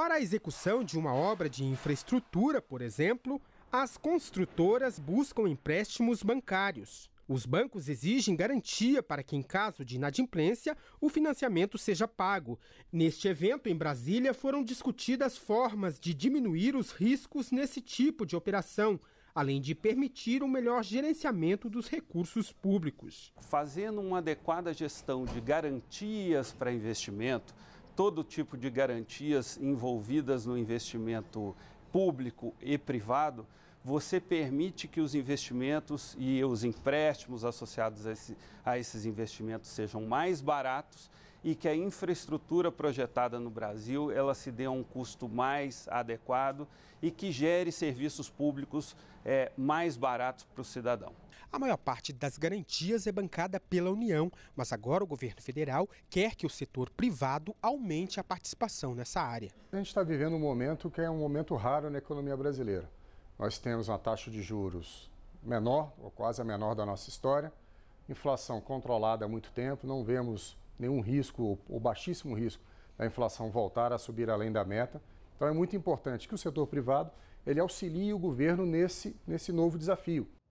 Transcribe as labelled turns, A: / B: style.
A: Para a execução de uma obra de infraestrutura, por exemplo, as construtoras buscam empréstimos bancários. Os bancos exigem garantia para que, em caso de inadimplência, o financiamento seja pago. Neste evento, em Brasília, foram discutidas formas de diminuir os riscos nesse tipo de operação, além de permitir um melhor gerenciamento dos recursos públicos.
B: Fazendo uma adequada gestão de garantias para investimento, todo tipo de garantias envolvidas no investimento público e privado, você permite que os investimentos e os empréstimos associados a, esse, a esses investimentos sejam mais baratos e que a infraestrutura projetada no Brasil ela se dê a um custo mais adequado e que gere serviços públicos é, mais baratos para o cidadão. A
A: maior parte das garantias é bancada pela União, mas agora o governo federal quer que o setor privado aumente a participação nessa área.
C: A gente está vivendo um momento que é um momento raro na economia brasileira. Nós temos uma taxa de juros menor, ou quase a menor da nossa história, inflação controlada há muito tempo, não vemos nenhum risco ou baixíssimo risco da inflação voltar a subir além da meta. Então é muito importante que o setor privado ele auxilie o governo nesse, nesse novo desafio,